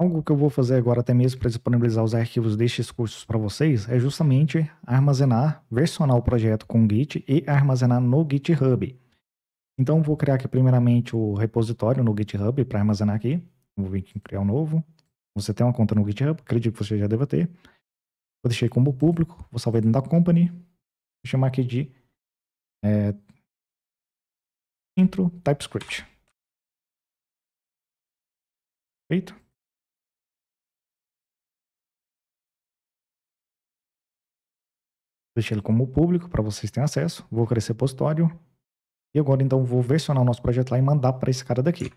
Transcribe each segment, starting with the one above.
Algo que eu vou fazer agora, até mesmo para disponibilizar os arquivos destes cursos para vocês, é justamente armazenar, versionar o projeto com o Git e armazenar no GitHub. Então, vou criar aqui primeiramente o repositório no GitHub para armazenar aqui. Vou vir aqui em criar um novo. Você tem uma conta no GitHub, acredito que você já deva ter. Vou deixar como público, vou salvar dentro da company. Vou chamar aqui de é, intro TypeScript. Feito? deixei ele como público para vocês terem acesso. Vou criar esse repositório. E agora então vou versionar o nosso projeto lá e mandar para esse cara daqui.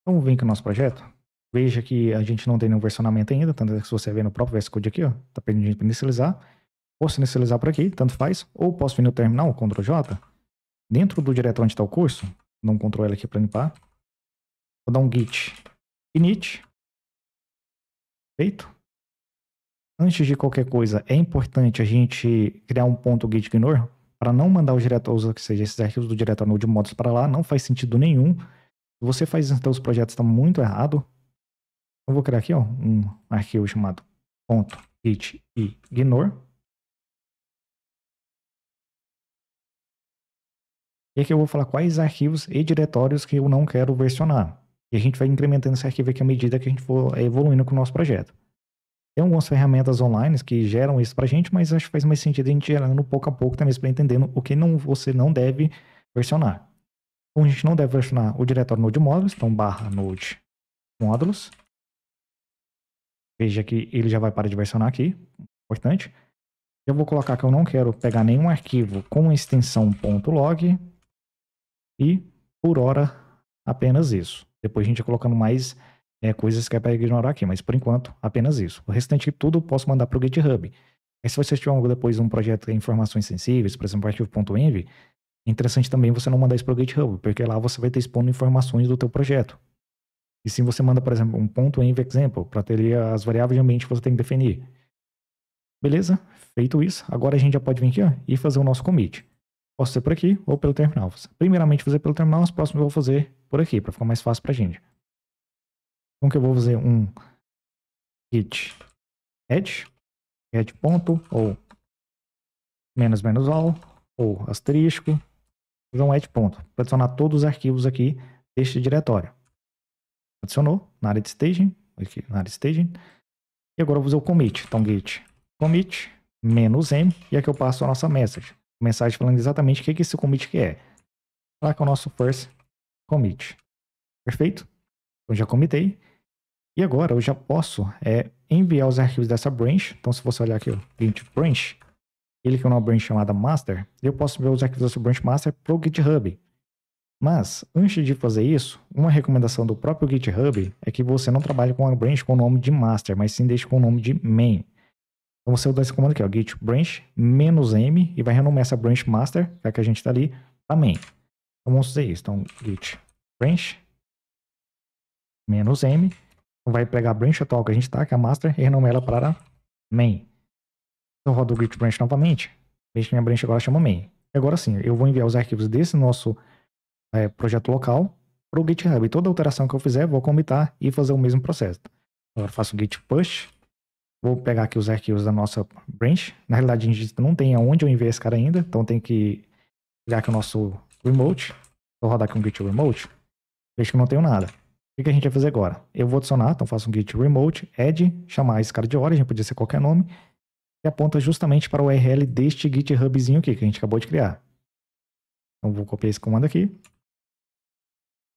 Então vem aqui o nosso projeto. Veja que a gente não tem nenhum versionamento ainda, tanto é que se você ver no próprio VS Code aqui, ó, tá pedindo para inicializar. Posso inicializar por aqui, tanto faz, ou posso vir no terminal, Ctrl J, dentro do diretório onde está o curso, dá um Ctrl L aqui para limpar. Vou dar um git init. Feito antes de qualquer coisa, é importante a gente criar um ponto gate ignore para não mandar os diretórios, ou seja, esses arquivos do diretório node modos para lá, não faz sentido nenhum. Se você faz então os projetos está muito errado. Eu vou criar aqui ó, um arquivo chamado ponto git ignore. E aqui eu vou falar quais arquivos e diretórios que eu não quero versionar. E a gente vai incrementando esse arquivo aqui à medida que a gente for evoluindo com o nosso projeto. Tem algumas ferramentas online que geram isso pra gente, mas acho que faz mais sentido a gente gerando pouco a pouco também para entendendo o que não, você não deve versionar. Então a gente não deve versionar o diretório node módulos, então barra node módulos. Veja que ele já vai parar de versionar aqui, importante. Eu vou colocar que eu não quero pegar nenhum arquivo com extensão .log e por hora apenas isso. Depois a gente colocando mais é, coisas que é para ignorar aqui, mas por enquanto, apenas isso. O restante tudo eu posso mandar para o GitHub. Aí se você tiver depois um projeto de informações sensíveis, por exemplo, arquivo.env, é interessante também você não mandar isso para o GitHub, porque lá você vai estar expondo informações do teu projeto. E se você manda, por exemplo, um ponto .env example, para ter as variáveis de ambiente que você tem que definir. Beleza? Feito isso, agora a gente já pode vir aqui ó, e fazer o nosso commit. Posso ser por aqui ou pelo terminal. Primeiramente fazer pelo terminal, os próximos eu vou fazer por aqui, para ficar mais fácil para a gente então que eu vou fazer um git add, get ponto, ou menos menos all, ou asterisco, fazer um add ponto, para adicionar todos os arquivos aqui deste diretório. Adicionou na área de staging, aqui na área de staging, e agora eu vou fazer o commit, então git commit, menos m, e aqui eu passo a nossa message, mensagem falando exatamente o que, que esse commit que é. Lá que é o nosso first commit. Perfeito? Eu então, já comitei. E agora eu já posso é, enviar os arquivos dessa branch. Então, se você olhar aqui, o git branch, ele que é uma branch chamada master, eu posso enviar os arquivos dessa branch master para o GitHub. Mas, antes de fazer isso, uma recomendação do próprio GitHub é que você não trabalhe com a branch com o nome de master, mas sim deixe com o nome de main. Então você vai dar esse comando aqui, ó, git branch menos m e vai renomear essa branch master, que é a que a gente está ali, para main. Então vamos fazer isso. Então, git branch menos m vai pegar a branch atual que a gente tá, que é a master, e renome ela para main. Então roda o git branch novamente. que minha branch agora chama main. E agora sim, eu vou enviar os arquivos desse nosso é, projeto local para o GitHub. E toda alteração que eu fizer, vou comitar e fazer o mesmo processo. Agora faço o git push. Vou pegar aqui os arquivos da nossa branch. Na realidade, a gente não tem aonde eu enviar esse cara ainda, então tem que pegar aqui o nosso remote. Vou rodar aqui um git remote. Vejo que não tenho nada. O que a gente vai fazer agora? Eu vou adicionar, então faço um git remote, add, chamar esse cara de origin, podia ser qualquer nome, e aponta justamente para o URL deste GitHubzinho aqui, que a gente acabou de criar. Então vou copiar esse comando aqui,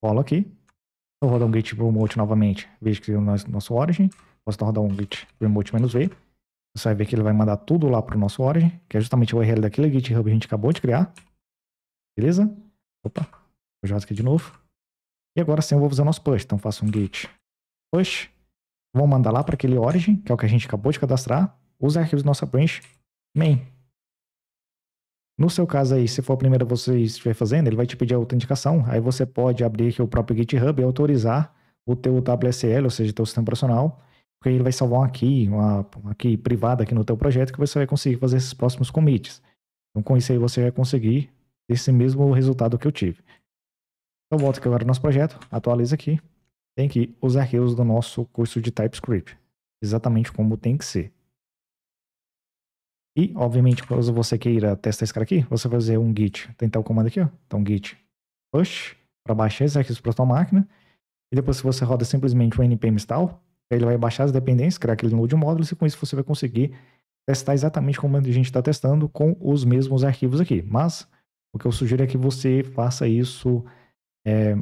colo aqui, eu vou rodar um git remote novamente, veja que é o nosso, nosso origin, posso então rodar um git remote menos v, você vai ver que ele vai mandar tudo lá para o nosso origin, que é justamente o URL daquele GitHub que a gente acabou de criar. Beleza? Opa, vou jogar isso aqui de novo. E agora sim eu vou usar nosso push, então faço um git push, vou mandar lá para aquele origin, que é o que a gente acabou de cadastrar, os arquivos da nossa branch main. No seu caso aí, se for a primeira que você estiver fazendo, ele vai te pedir a autenticação, aí você pode abrir aqui o próprio GitHub e autorizar o teu WSL, ou seja, o teu sistema operacional, porque ele vai salvar uma key, uma, uma key privada aqui no teu projeto que você vai conseguir fazer esses próximos commits. Então com isso aí você vai conseguir esse mesmo resultado que eu tive então volto aqui agora no nosso projeto, atualiza aqui. Tem aqui os arquivos do nosso curso de TypeScript. Exatamente como tem que ser. E, obviamente, caso você queira testar esse cara aqui, você vai fazer um git, tentar o comando aqui, ó. Então, git push, para baixar esses arquivos para sua máquina. E depois, se você roda simplesmente o npm install, ele vai baixar as dependências, criar aquele node módulo e com isso você vai conseguir testar exatamente como a gente está testando com os mesmos arquivos aqui. Mas, o que eu sugiro é que você faça isso é,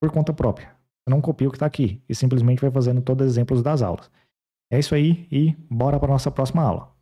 por conta própria. Você não copia o que está aqui e simplesmente vai fazendo todos os exemplos das aulas. É isso aí e bora para a nossa próxima aula.